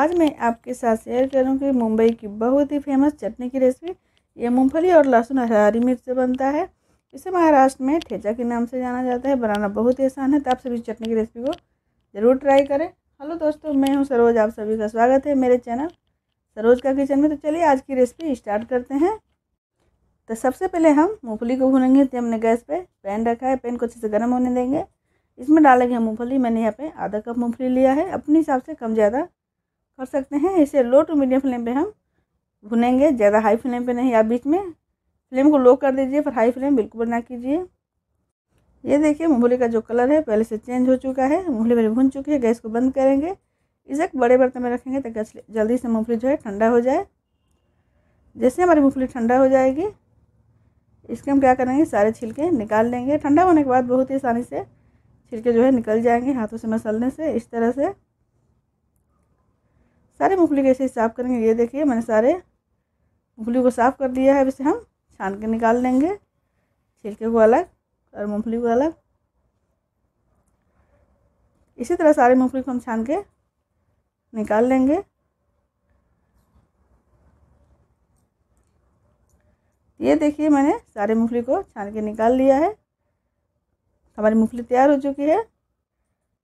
आज मैं आपके साथ शेयर करूंगी मुंबई की बहुत ही फेमस चटनी की रेसिपी ये मूँगफली और लहसुन हरी मिर्च से बनता है इसे महाराष्ट्र में ठेचा के नाम से जाना जाता है बनाना बहुत ही आसान है तो आप सभी चटनी की रेसिपी को ज़रूर ट्राई करें हेलो दोस्तों मैं हूँ सरोज आप सभी का स्वागत है मेरे चैनल सरोज का किचन में तो चलिए आज की रेसिपी स्टार्ट करते हैं तो सबसे पहले हम मूँगफली को भूनेंगे तो हमने गैस पर पैन रखा है पैन को अच्छे से गर्म होने देंगे इसमें डालेंगे मूँगफली मैंने यहाँ पर आधा कप मूँगफली लिया है अपने हिसाब से कम ज़्यादा कर सकते हैं इसे लो टू मीडियम फ्लेम पे हम भुनेंगे ज़्यादा हाई फ्लेम पे नहीं आप बीच में फ्लेम को लो कर दीजिए फिर हाई फ्लेम बिल्कुल ना कीजिए ये देखिए मूंगफली का जो कलर है पहले से चेंज हो चुका है मूंगली मेरी भुन चुकी है गैस को बंद करेंगे इसे बड़े बर्तन में रखेंगे ताकि जल्दी से मूँगफली जो है ठंडा हो जाए जैसे हमारी मूँगफली ठंडा हो जाएगी इसके हम क्या करेंगे सारे छिलके निकाल लेंगे ठंडा होने के बाद बहुत ही आसानी से छिलके जो है निकल जाएंगे हाथों से मसलने से इस तरह से सारे मूँगफली कैसे साफ़ करेंगे ये देखिए मैंने सारे मूँगफली को साफ़ कर दिया है अब इसे हम छान के निकाल लेंगे छिलके को अलग और मूँगफली को अलग इसी तरह सारे मूँगफली को हम छान के निकाल लेंगे ये देखिए मैंने सारे मूँगफली को छान के निकाल लिया है हमारी मूँगफली तैयार हो चुकी है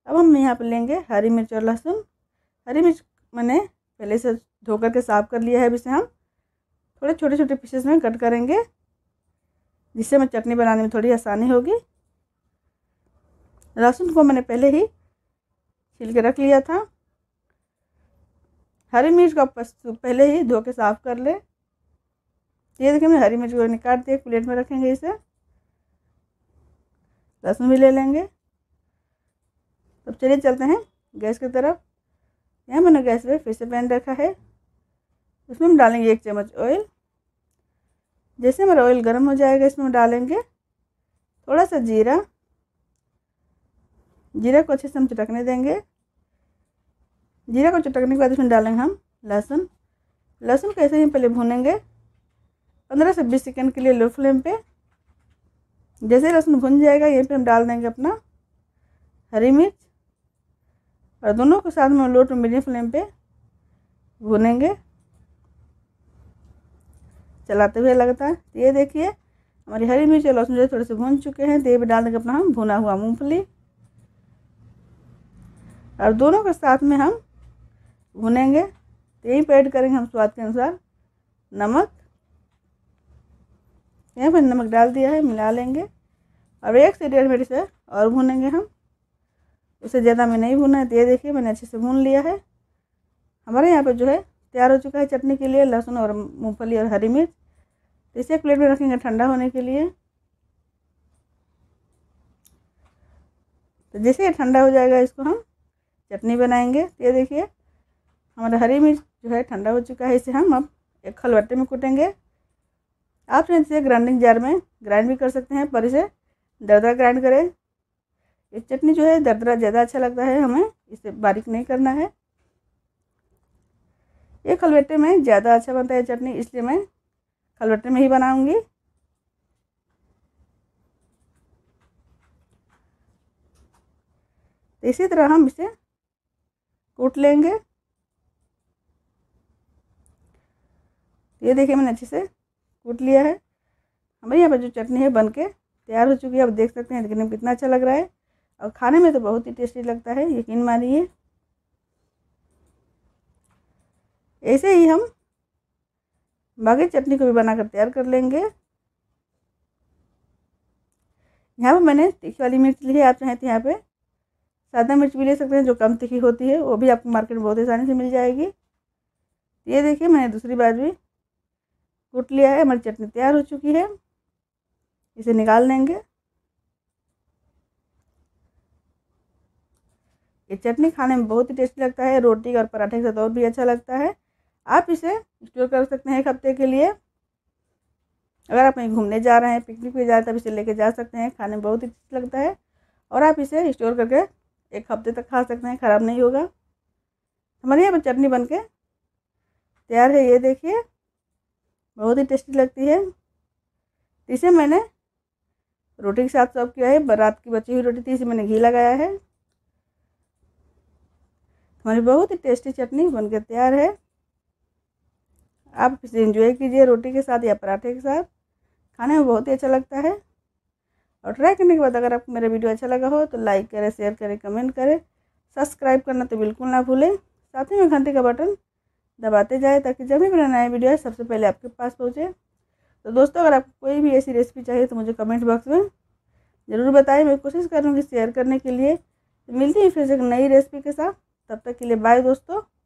अब हम यहाँ पर लेंगे हरी मिर्च और लहसुन हरी मिर्च मैंने पहले से धो कर के साफ़ कर लिया है अब इसे हम थोड़े छोटे छोटे पीसेस में कट करेंगे जिससे हमें चटनी बनाने में थोड़ी आसानी होगी लहसुन को मैंने पहले ही छिल के रख लिया था हरी मिर्च को पहले ही धो के साफ़ कर लें ये देखिए मैं हरी मिर्च को निकाल दिया प्लेट में रखेंगे इसे लहसुन भी ले लेंगे तब चलिए चलते हैं गैस की तरफ यहाँ मैंने गैस पे फिर से पैन रखा है उसमें हम डालेंगे एक चम्मच ऑयल जैसे हमारा ऑयल गर्म हो जाएगा इसमें हम डालेंगे थोड़ा सा जीरा जीरा को अच्छे से हम चटकने देंगे जीरा को चटकने के बाद इसमें डालेंगे हम लहसुन लहसुन कैसे ही पहले भूनेंगे पंद्रह से बीस सेकेंड के लिए लो फ्लेम पे जैसे लहसुन भुन जाएगा यहीं पे हम डाल देंगे अपना हरी मिर्च और दोनों के साथ में लो टू मीडियम फ्लेम पे भूनेंगे चलाते हुए लगता है ये देखिए हमारी हरी मिर्च और लहसुन जो थोड़े से भून चुके हैं भी डाल देंगे अपना हम भुना हुआ मूँगफली और दोनों के साथ में हम भुनेंगे यहीं पर ऐड करेंगे हम स्वाद के अनुसार नमक यहाँ पर नमक डाल दिया है मिला लेंगे और एक से डेढ़ मिनट से और भूनेंगे हम उसे ज़्यादा हमें नहीं भुना है तो ये देखिए मैंने अच्छे से भून लिया है हमारे यहाँ पर जो है तैयार हो चुका है चटनी के लिए लहसुन और मूँगफली और हरी मिर्च तो इसे प्लेट में रखेंगे ठंडा होने के लिए तो जैसे ये ठंडा हो जाएगा इसको हम चटनी बनाएंगे तो ये देखिए हमारा हरी मिर्च जो है ठंडा हो चुका है इसे हम अब एक खलबट्टे में कूटेंगे आप तो इसे ग्राइंडिंग जार में ग्राइंड भी कर सकते हैं पर इसे दरदरा ग्राइंड करें ये चटनी जो है दरदरा ज़्यादा अच्छा लगता है हमें इसे बारीक नहीं करना है ये खलबट्टे में ज़्यादा अच्छा बनता है चटनी इसलिए मैं खलबट्टे में ही बनाऊँगी तो इसी तरह हम इसे कूट लेंगे ये देखिए मैंने अच्छे से कूट लिया है हमारे यहाँ पर जो चटनी है बन के तैयार हो चुकी है आप देख सकते हैं देखने में कितना अच्छा लग रहा है और खाने में तो बहुत ही टेस्टी लगता है यकीन मानिए ऐसे ही हम बाकी चटनी को भी बनाकर तैयार कर लेंगे यहाँ पर मैंने तीखी वाली मिर्च ली है आप चाहें तो यहाँ पे सादा मिर्च भी ले सकते हैं जो कम तीखी होती है वो भी आपको मार्केट में बहुत आसानी से मिल जाएगी ये देखिए मैंने दूसरी बार भी कूट लिया है हमारी चटनी तैयार हो चुकी है इसे निकाल लेंगे ये चटनी खाने में बहुत ही टेस्टी लगता है रोटी और पराठे के साथ और भी अच्छा लगता है आप इसे स्टोर कर सकते हैं एक हफ्ते के लिए अगर आप कहीं घूमने जा रहे हैं पिकनिक पे जा रहे हैं तब इसे लेके जा सकते हैं खाने में बहुत ही टेस्ट लगता है और आप इसे स्टोर करके एक हफ्ते तक खा सकते हैं ख़राब नहीं होगा हमारे यहाँ पर चटनी बन के तैयार है ये देखिए बहुत ही टेस्टी लगती है इसे मैंने रोटी के साथ सर्व किया है रात की बची हुई रोटी थी इसे मैंने घी लगाया है हमारी बहुत ही टेस्टी चटनी बनकर तैयार है आप इसे इंजॉय कीजिए रोटी के साथ या पराठे के साथ खाने में बहुत ही अच्छा लगता है और ट्राई करने के बाद अगर आपको मेरा वीडियो अच्छा लगा हो तो लाइक करें शेयर करें कमेंट करें सब्सक्राइब करना तो बिल्कुल ना भूलें साथ ही में घंटे का बटन दबाते जाए ताकि जब भी मेरा नया वीडियो है सबसे पहले आपके पास पहुँचे तो दोस्तों अगर आपको कोई भी ऐसी रेसिपी चाहिए तो मुझे कमेंट बॉक्स में ज़रूर बताएं मैं कोशिश करूँगी शेयर करने के लिए तो मिलती हूँ फिर से एक नई रेसिपी के साथ तब तक के लिए बाय दोस्तों